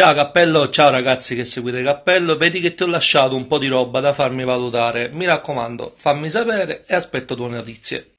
Ciao Cappello, ciao ragazzi che seguite Cappello, vedi che ti ho lasciato un po' di roba da farmi valutare, mi raccomando fammi sapere e aspetto tue notizie.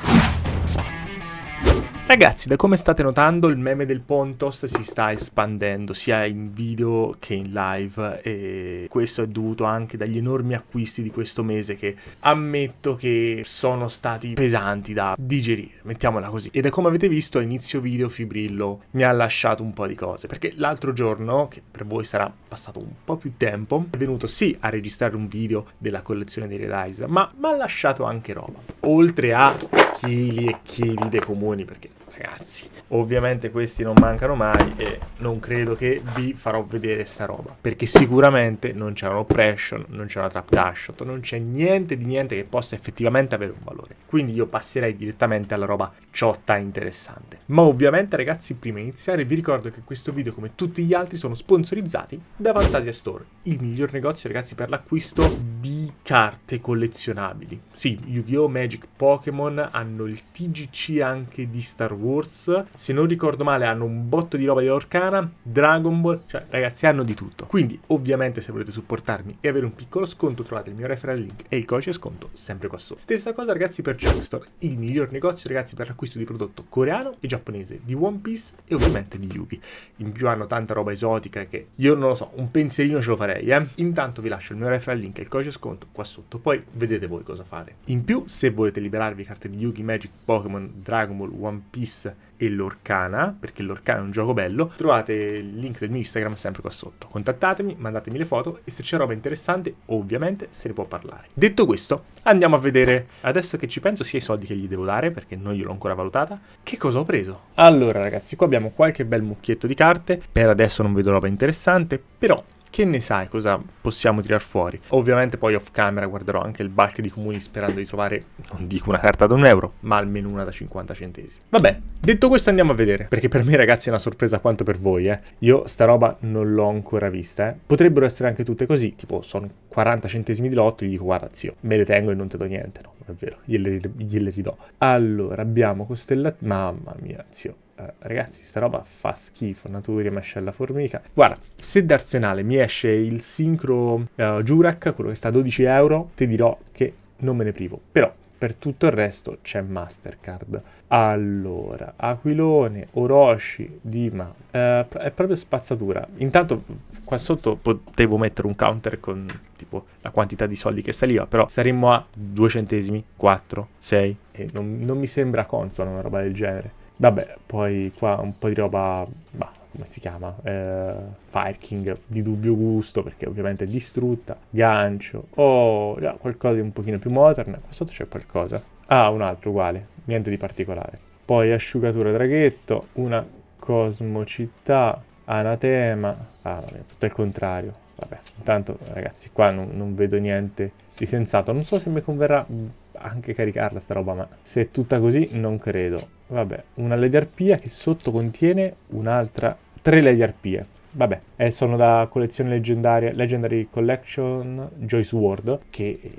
Ragazzi, da come state notando, il meme del Pontos si sta espandendo sia in video che in live e questo è dovuto anche dagli enormi acquisti di questo mese che ammetto che sono stati pesanti da digerire, mettiamola così. Ed è come avete visto a inizio video Fibrillo mi ha lasciato un po' di cose, perché l'altro giorno, che per voi sarà passato un po' più tempo, è venuto sì a registrare un video della collezione di Red Eyes, ma mi ha lasciato anche roba, oltre a chili e chili dei comuni, perché ragazzi. Ovviamente questi non mancano mai e non credo che vi farò vedere sta roba, perché sicuramente non c'è un'oppression, non c'è una trap dashdot, non c'è niente di niente che possa effettivamente avere un valore. Quindi io passerei direttamente alla roba ciotta interessante. Ma ovviamente ragazzi, prima di iniziare vi ricordo che questo video come tutti gli altri sono sponsorizzati da Fantasia Store, il miglior negozio ragazzi per l'acquisto di carte collezionabili. Sì, Yu-Gi-Oh! Magic Pokémon hanno il TGC anche di Star Wars, se non ricordo male hanno un botto di roba di Orcana, Dragon Ball, cioè ragazzi hanno di tutto. Quindi ovviamente se volete supportarmi e avere un piccolo sconto trovate il mio referral link e il codice sconto sempre qua sotto. Stessa cosa ragazzi per Jumpstore, il miglior negozio ragazzi per l'acquisto di prodotto coreano e giapponese, di One Piece e ovviamente di Yugi. In più hanno tanta roba esotica che io non lo so, un pensierino ce lo farei eh. Intanto vi lascio il mio referral link e il codice sconto sconto qua sotto, poi vedete voi cosa fare. In più, se volete liberarvi carte di Yugi, Magic, Pokémon, Dragon Ball, One Piece e l'Orcana, perché l'Orcana è un gioco bello, trovate il link del mio Instagram sempre qua sotto. Contattatemi, mandatemi le foto e se c'è roba interessante, ovviamente se ne può parlare. Detto questo, andiamo a vedere, adesso che ci penso, sia i soldi che gli devo dare, perché non gliel'ho ancora valutata, che cosa ho preso. Allora ragazzi, qua abbiamo qualche bel mucchietto di carte, per adesso non vedo roba interessante, però che ne sai cosa possiamo tirar fuori? Ovviamente poi off camera guarderò anche il bulk di comuni sperando di trovare, non dico una carta da un euro, ma almeno una da 50 centesimi. Vabbè, detto questo andiamo a vedere, perché per me ragazzi è una sorpresa quanto per voi, eh. Io sta roba non l'ho ancora vista, eh. Potrebbero essere anche tutte così, tipo sono 40 centesimi di lotto, gli dico guarda zio, me le tengo e non te do niente, no, non è vero, gliele, gliele ridò. Allora, abbiamo costellato, mamma mia zio, eh, ragazzi, sta roba fa schifo, Naturi, mascella formica. Guarda, se d'arsenale mi esce il sincro eh, Jurak, quello che sta a 12 euro, ti dirò che non me ne privo. Però per tutto il resto c'è Mastercard. Allora, Aquilone, Orochi, Dima, eh, è proprio spazzatura. Intanto qua sotto potevo mettere un counter con tipo la quantità di soldi che saliva, però saremmo a 2 centesimi, 4, 6 e non, non mi sembra consono una roba del genere. Vabbè, poi qua un po' di roba, bah, come si chiama? Eh, Fire di dubbio gusto, perché ovviamente è distrutta. Gancio, o oh, qualcosa di un pochino più moderno. Qua sotto c'è qualcosa. Ah, un altro uguale, niente di particolare. Poi asciugatura draghetto, una cosmocittà. anatema. Ah, vabbè, tutto il contrario. Vabbè, intanto ragazzi, qua non, non vedo niente di sensato. Non so se mi converrà anche caricarla sta roba, ma se è tutta così non credo. Vabbè, una lady arpia che sotto contiene un'altra... Tre lady arpie. Vabbè, eh, sono da collezione leggendaria, Legendary Collection Joyce Ward, che eh,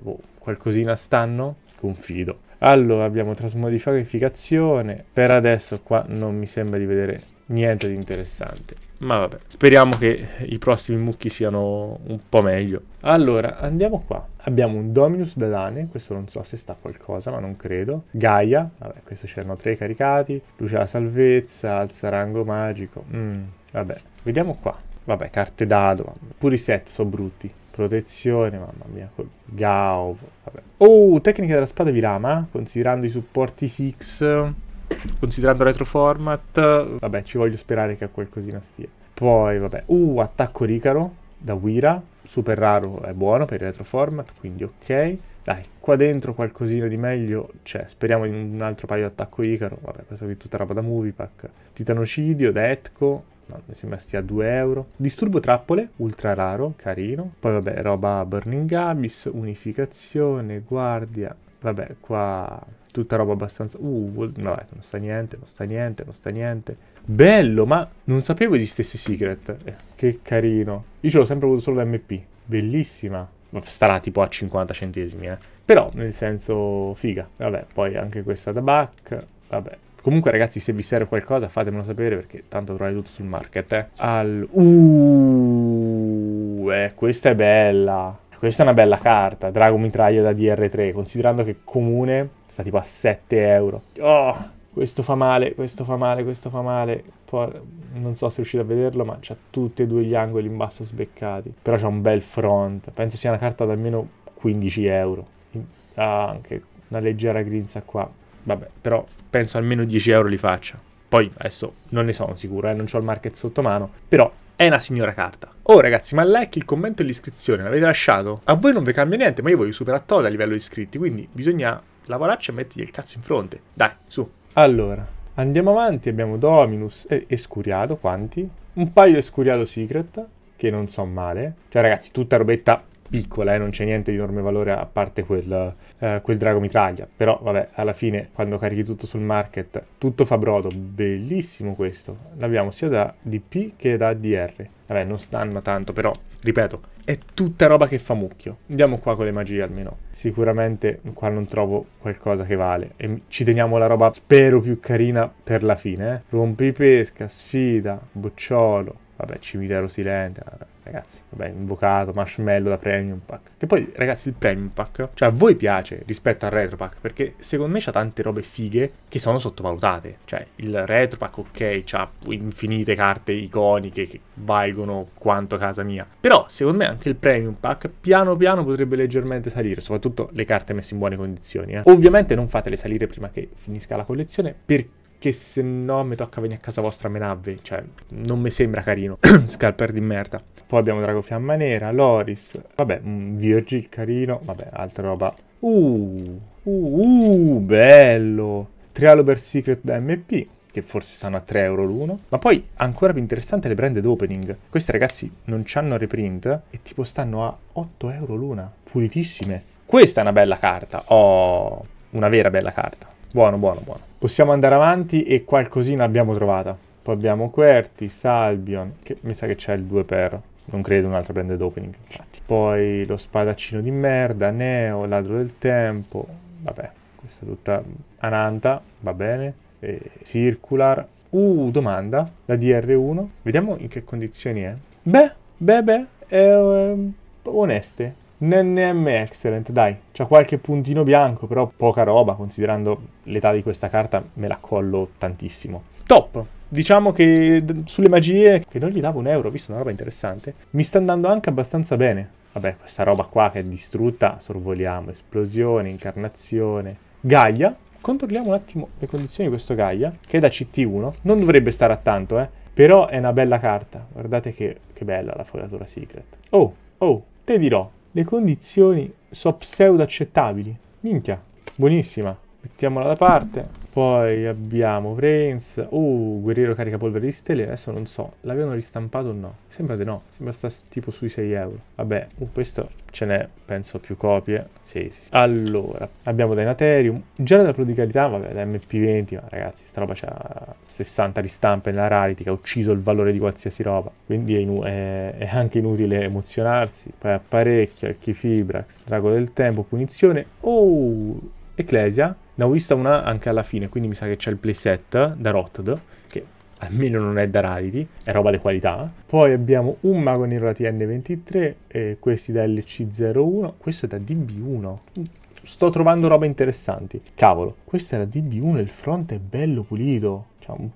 boh, qualcosina stanno, confido. Allora, abbiamo trasmodificazione. Per adesso qua non mi sembra di vedere niente di interessante. Ma vabbè, speriamo che i prossimi mucchi siano un po' meglio. Allora, andiamo qua. Abbiamo un Dominus Dalane, questo non so se sta qualcosa, ma non credo. Gaia, vabbè, questo c'erano tre caricati. Luce alla salvezza, alza rango magico. Mm, vabbè, vediamo qua. Vabbè, carte dado, pure i set sono brutti. Protezione, mamma mia, col Gao, vabbè. Oh, tecnica della spada Virama, considerando i supporti 6 considerando retro format, vabbè, ci voglio sperare che a qualcosina stia. Poi, vabbè, uh, attacco ricaro da Wira, super raro è buono per il retro format, quindi ok. Dai, qua dentro qualcosina di meglio cioè, speriamo in un altro paio di attacco Icaro, vabbè, questa qui è tutta roba da movie pack. Titanocidio, Detco, no, mi sembra stia a 2 euro. Disturbo trappole, ultra raro, carino. Poi vabbè, roba Burning Abyss, unificazione, guardia, vabbè, qua tutta roba abbastanza... Uh, no, eh, non sta niente, non sta niente, non sta niente. Bello, ma non sapevo esistesse Secret. Eh, che carino. Io ce l'ho sempre avuto solo l'MP. Bellissima. Starà tipo a 50 centesimi, eh. Però, nel senso, figa. Vabbè, poi anche questa da back. Vabbè. Comunque, ragazzi, se vi serve qualcosa fatemelo sapere perché tanto trovate tutto sul market, eh. Al... Uh, eh, questa è bella. Questa è una bella carta, Drago Mitraglia da DR3, considerando che comune sta tipo a 7 euro. Oh, questo fa male, questo fa male, questo fa male. Poi non so se riuscite a vederlo, ma c'ha tutti e due gli angoli in basso sbeccati. Però c'ha un bel front. Penso sia una carta da almeno 15 euro. Ha ah, anche una leggera grinza qua. Vabbè, però penso almeno 10 euro li faccia. Poi adesso non ne sono sicuro, eh, non ho il market sotto mano. Però è una signora carta. Oh ragazzi, ma like, il commento e l'iscrizione l'avete lasciato? A voi non vi cambia niente, ma io voglio superare a toga a livello di iscritti, quindi bisogna lavorarci e metti il cazzo in fronte. Dai, su. Allora, andiamo avanti, abbiamo Dominus e Escuriado, quanti? Un paio Escuriado Secret, che non so male. Cioè ragazzi, tutta robetta piccola, eh, non c'è niente di enorme valore a parte quel, eh, quel, drago mitraglia. Però vabbè, alla fine quando carichi tutto sul market, tutto fa brodo. Bellissimo questo. L'abbiamo sia da DP che da DR. Vabbè, non stanno tanto, però, ripeto, è tutta roba che fa mucchio. Andiamo qua con le magie almeno. Sicuramente qua non trovo qualcosa che vale. E ci teniamo la roba, spero, più carina per la fine. Eh? pesca, sfida, bocciolo, Vabbè, cimitero silente, ragazzi, vabbè, invocato, marshmallow da premium pack. Che poi, ragazzi, il premium pack, cioè a voi piace rispetto al retro pack, perché secondo me c'ha tante robe fighe che sono sottovalutate. Cioè, il retro pack, ok, c'ha infinite carte iconiche che valgono quanto casa mia. Però, secondo me, anche il premium pack, piano piano potrebbe leggermente salire, soprattutto le carte messe in buone condizioni. Eh. Ovviamente non fatele salire prima che finisca la collezione, perché perché se no mi tocca venire a casa vostra a menarvi, cioè non mi sembra carino, scalper di merda. Poi abbiamo Drago Fiamma Nera, Loris, vabbè, mm, Virgil carino, vabbè, altra roba. Uh, uh, uh bello! Trialober Secret da MP, che forse stanno a 3 euro l'uno. Ma poi, ancora più interessante, le branded opening. Queste ragazzi non c'hanno reprint e tipo stanno a 8 euro l'una, pulitissime. Questa è una bella carta, oh, una vera bella carta. Buono, buono, buono. Possiamo andare avanti e qualcosina abbiamo trovata. Poi abbiamo Querti, Salbion, che mi sa che c'è il 2 per... Non credo un'altra prende opening, infatti. Poi lo spadaccino di merda, Neo, Ladro del Tempo... Vabbè, questa è tutta... Ananta, va bene. E circular. Uh, domanda, la DR1. Vediamo in che condizioni è. Beh, beh, beh, è, eh, oneste. NNM Excellent, dai, c'ha qualche puntino bianco, però poca roba, considerando l'età di questa carta me la collo tantissimo. Top! Diciamo che sulle magie, che non gli davo un euro, visto una roba interessante, mi sta andando anche abbastanza bene. Vabbè, questa roba qua che è distrutta, sorvoliamo, esplosione, incarnazione, Gaia. Controlliamo un attimo le condizioni di questo Gaia, che è da CT1, non dovrebbe stare a tanto, eh. Però è una bella carta, guardate che, che bella la fogliatura secret. Oh, oh, te dirò, le condizioni so pseudo accettabili. Minchia, buonissima. Mettiamola da parte. Poi abbiamo Prince. Uh, guerriero carica polvere di stelle. Adesso non so, l'avevano ristampato o no? Sembra di no. Sembra sta tipo sui 6 euro. Vabbè, uh, questo ce n'è, penso, più copie. Sì, sì, sì. Allora, abbiamo Dynaterium. Già della prodigalità, vabbè, da MP20. Ma ragazzi, sta roba c'ha 60 ristampe nella Rarity che ha ucciso il valore di qualsiasi roba. Quindi è, è, è anche inutile emozionarsi. Poi apparecchio, Archifibrax, Drago del Tempo, Punizione. Oh, Ecclesia, ne ho vista una anche alla fine, quindi mi sa che c'è il playset da Rotod, che almeno non è da Rarity, è roba di qualità. Poi abbiamo un mago nero da TN23, e questi da LC01, questo è da DB1. Sto trovando roba interessanti. Cavolo, questo era DB1, il fronte è bello pulito. C'è un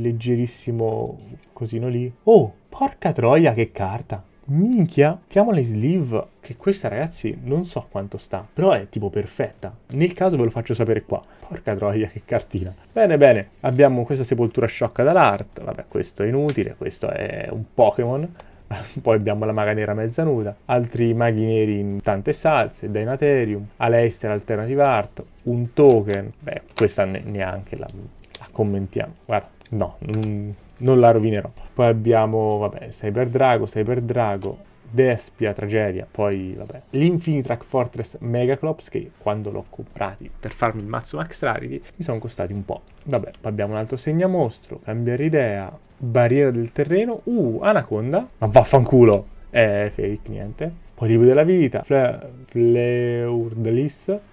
leggerissimo cosino lì. Oh, porca troia che carta! Minchia, chiamale sleeve, che questa ragazzi non so quanto sta, però è tipo perfetta. Nel caso ve lo faccio sapere qua. Porca troia, che cartina. Bene, bene, abbiamo questa sepoltura sciocca dall'art, vabbè questo è inutile, questo è un Pokémon. Poi abbiamo la maga nera mezza nuda, altri maghi neri in tante salse, Dynaterium, Aleister Alternative Art, un token. Beh, questa neanche la, la commentiamo. Guarda, no, non non la rovinerò. Poi abbiamo, vabbè, Cyber Drago, Cyber Drago, Despia, Tragedia, poi vabbè. L'Infinitrack Fortress Megaclops che quando l'ho comprati per farmi il mazzo max rarity mi sono costati un po'. Vabbè, poi abbiamo un altro segnamostro, cambiare idea, barriera del terreno, uh, Anaconda, ma vaffanculo, eh, fake, niente. Poi tipo della vita, Fle-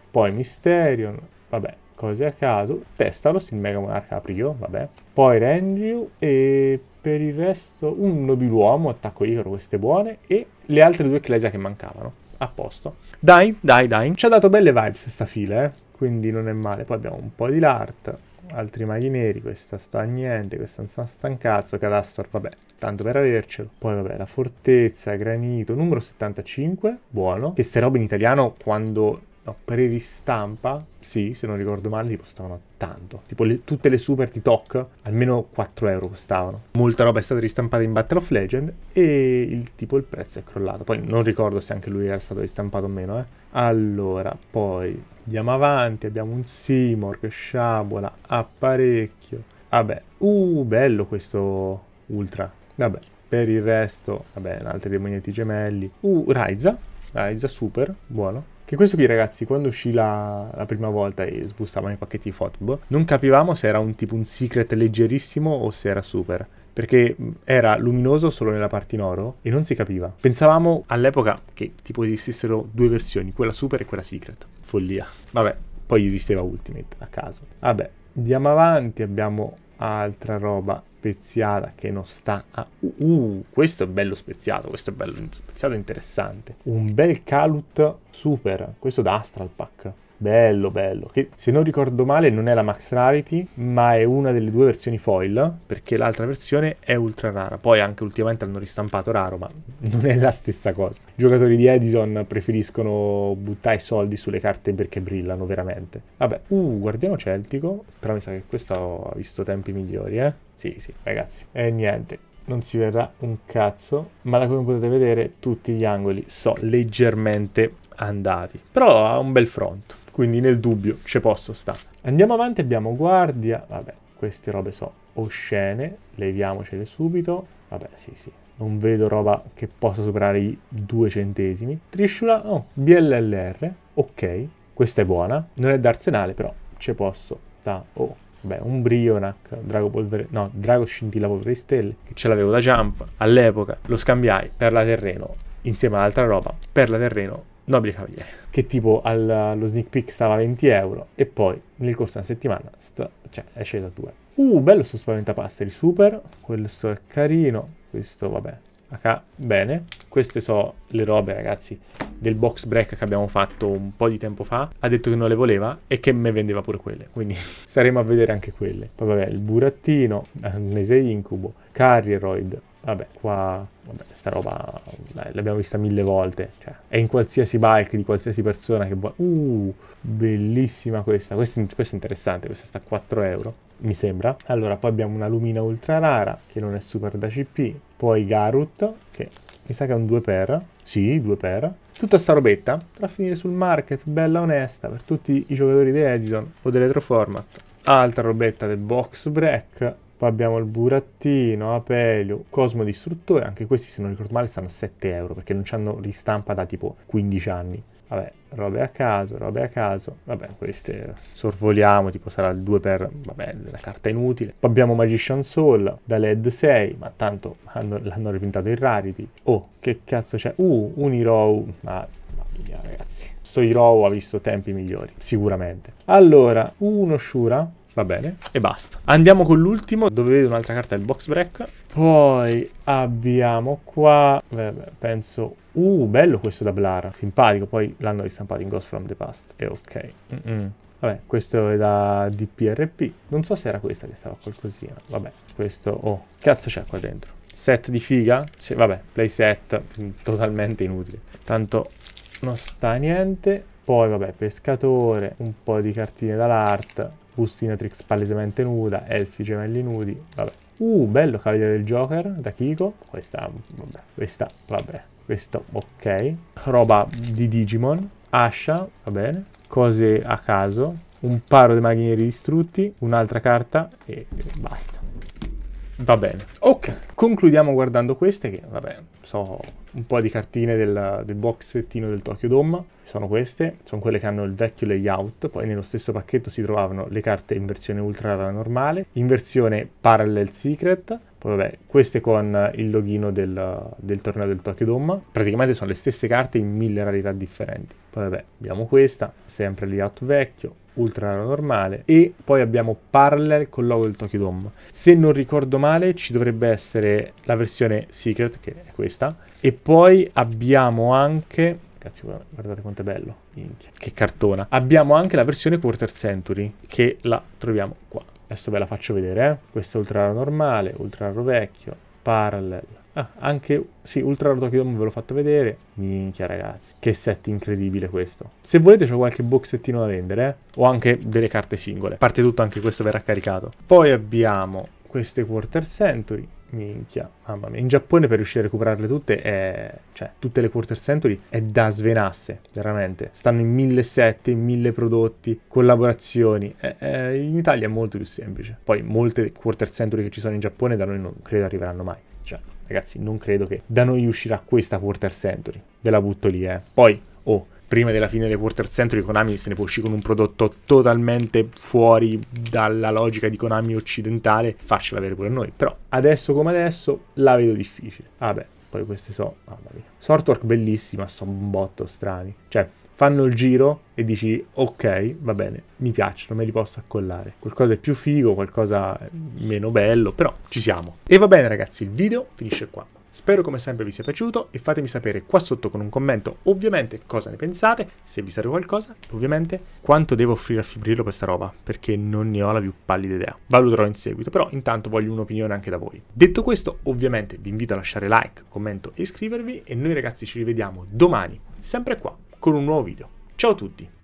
poi Mysterion, vabbè, cose a caso. Testalos, il Mega Monarca Aprio, vabbè. Poi Renju e per il resto un Nobiluomo, attacco Icaro, queste buone. E le altre due Ecclesia che mancavano. A posto. Dai, dai, dai. Ci ha dato belle vibes sta fila, eh. Quindi non è male. Poi abbiamo un po' di Lart, altri maghi neri, questa sta niente, questa non sta stancazzo, Cadastor, vabbè, tanto per avercelo. Poi vabbè, la fortezza, granito, numero 75, buono. Che ste robe in italiano quando No, per ristampa, sì, se non ricordo male, ti costavano tanto. Tipo le, tutte le super TikTok, almeno 4 euro costavano. Molta roba è stata ristampata in Battle of Legend e il tipo il prezzo è crollato. Poi non ricordo se anche lui era stato ristampato o meno, eh. Allora, poi andiamo avanti, abbiamo un Simorg, sciabola, apparecchio. Vabbè, uh, bello questo Ultra. Vabbè, per il resto, vabbè, altri dei magneti gemelli. Uh, Raiza, Raiza super, buono che questo qui ragazzi quando uscì la, la prima volta e sbustavano i pacchetti Fotbo non capivamo se era un tipo un secret leggerissimo o se era super perché mm, era luminoso solo nella parte in oro e non si capiva. Pensavamo all'epoca che tipo esistessero due versioni, quella super e quella secret. Follia. Vabbè, poi esisteva Ultimate a caso. Vabbè, andiamo avanti, abbiamo altra roba speziata che non sta a... Uh, questo è bello speziato, questo è bello speziato interessante. Un bel Calut Super, questo da Astral Pack. Bello, bello. Che se non ricordo male non è la Max Rarity, ma è una delle due versioni foil, perché l'altra versione è ultra rara. Poi anche ultimamente hanno ristampato raro, ma non è la stessa cosa. I giocatori di Edison preferiscono buttare i soldi sulle carte perché brillano veramente. Vabbè, uh, guardiano celtico, però mi sa che questo ha visto tempi migliori, eh. Sì, sì, ragazzi. E niente, non si verrà un cazzo, ma da come potete vedere tutti gli angoli sono leggermente andati. Però ha un bel fronte, quindi nel dubbio ci posso stare. Andiamo avanti, abbiamo guardia, vabbè, queste robe sono oscene, leviamocele subito. Vabbè, sì, sì, non vedo roba che possa superare i due centesimi. Trisciula, oh, BLLR, ok, questa è buona. Non è d'arsenale, però ci posso sta. Oh, beh, un Brionac, Drago, Polvere, no, Drago Scintilla Polvere Stelle, che ce l'avevo da jump all'epoca, lo scambiai per la Terreno, insieme ad altra roba, per la Terreno Nobili Cavalieri, che tipo allo sneak peek stava a 20 euro e poi nel corso di una settimana sta, cioè, è sceso a 2. Uh, bello sto spaventapasteri, super, questo è carino, questo vabbè, H, bene, queste sono le robe ragazzi del box break che abbiamo fatto un po' di tempo fa, ha detto che non le voleva e che me vendeva pure quelle. Quindi staremo a vedere anche quelle. Poi vabbè, il burattino, Nese Incubo, Carrieroid, vabbè, qua vabbè, sta roba dai, l'abbiamo vista mille volte. Cioè, è in qualsiasi bulk di qualsiasi persona che vuole. Uh, bellissima questa. Questa, questa è interessante, questa sta a 4 euro. Mi sembra. Allora, poi abbiamo una lumina ultra rara che non è super da CP. Poi Garut, che mi sa che è un 2 per. Sì, 2 per tutta sta robetta andrà a finire sul market, bella onesta, per tutti i giocatori di Edison o dell'elettroformat. Altra robetta del box break. Poi abbiamo il Burattino, Apelio, Cosmo Distruttore, anche questi se non ricordo male stanno 7 euro perché non ci hanno ristampa da tipo 15 anni. Vabbè, robe a caso, robe a caso. Vabbè, queste sorvoliamo, tipo sarà il 2 per... Vabbè, la carta inutile. Poi abbiamo Magician Soul, da LED 6, ma tanto l'hanno ripintato in Rarity. Oh, che cazzo c'è? Uh, un Hero... Ma, mamma mia, ragazzi. Sto Hero ha visto tempi migliori, sicuramente. Allora, uno Shura, Va bene, e basta. Andiamo con l'ultimo, dove vedo un'altra carta, il box break. Poi abbiamo qua, vabbè, penso... Uh, bello questo da Blara, simpatico, poi l'hanno ristampato in Ghost from the Past. E ok. Mm -mm. Vabbè, questo è da DPRP. Non so se era questa che stava qualcosina. Vabbè, questo... Oh, cazzo c'è qua dentro? Set di figa? Sì, vabbè, playset mm, totalmente inutile. Tanto non sta niente. Poi, vabbè, pescatore, un po' di cartine dall'art Bustinatrix palesemente nuda, Elfi gemelli nudi, vabbè. Uh, bello Cavaliere del Joker da Kiko. Questa, vabbè, questa, vabbè, questo, ok. Roba di Digimon, Asha, va bene. Cose a caso, un paro di maghinieri distrutti, un'altra carta e basta. Va bene. Ok, concludiamo guardando queste che, vabbè, so un po' di cartine del, del boxettino del Tokyo Dome. Sono queste, sono quelle che hanno il vecchio layout, poi nello stesso pacchetto si trovavano le carte in versione ultra rara normale, in versione Parallel Secret, poi vabbè, queste con il loghino del, del torneo del Tokyo Dome. Praticamente sono le stesse carte in mille rarità differenti. Poi vabbè, abbiamo questa, sempre layout vecchio, ultra normale e poi abbiamo Parallel col logo del Tokyo Dome. Se non ricordo male ci dovrebbe essere la versione Secret che è questa e poi abbiamo anche Ragazzi, guardate quanto è bello. Minchia. Che cartona. Abbiamo anche la versione quarter century, che la troviamo qua. Adesso ve la faccio vedere, eh. Questo è ultra normale, ultra vecchio, parallel, Ah, anche, sì, Ultra Road Tokyo ve l'ho fatto vedere. Minchia ragazzi, che set incredibile questo. Se volete c'ho qualche boxettino da vendere, eh? o anche delle carte singole. A parte tutto anche questo verrà caricato. Poi abbiamo queste Quarter Century, minchia, mamma mia. In Giappone per riuscire a recuperarle tutte è... cioè, tutte le quarter century è da svenasse, veramente. Stanno in mille set, in mille prodotti, collaborazioni. È, è... in Italia è molto più semplice. Poi molte quarter century che ci sono in Giappone da noi non credo arriveranno mai. Cioè, Ragazzi, non credo che da noi uscirà questa quarter century. Ve la butto lì, eh. Poi, oh, prima della fine delle quarter century Konami se ne può uscire con un prodotto totalmente fuori dalla logica di Konami occidentale, faccela avere pure noi. Però adesso come adesso la vedo difficile. Vabbè, poi queste so, mamma mia. Sortwork bellissima, sono un botto strani. Cioè, fanno il giro e dici ok, va bene, mi piacciono, me li posso accollare. Qualcosa è più figo, qualcosa meno bello, però ci siamo. E va bene ragazzi, il video finisce qua. Spero come sempre vi sia piaciuto e fatemi sapere qua sotto con un commento ovviamente cosa ne pensate, se vi serve qualcosa ovviamente quanto devo offrire a Fibrillo questa roba, perché non ne ho la più pallida idea. Valuterò in seguito, però intanto voglio un'opinione anche da voi. Detto questo, ovviamente vi invito a lasciare like, commento e iscrivervi e noi ragazzi ci rivediamo domani, sempre qua, con un nuovo video. Ciao a tutti!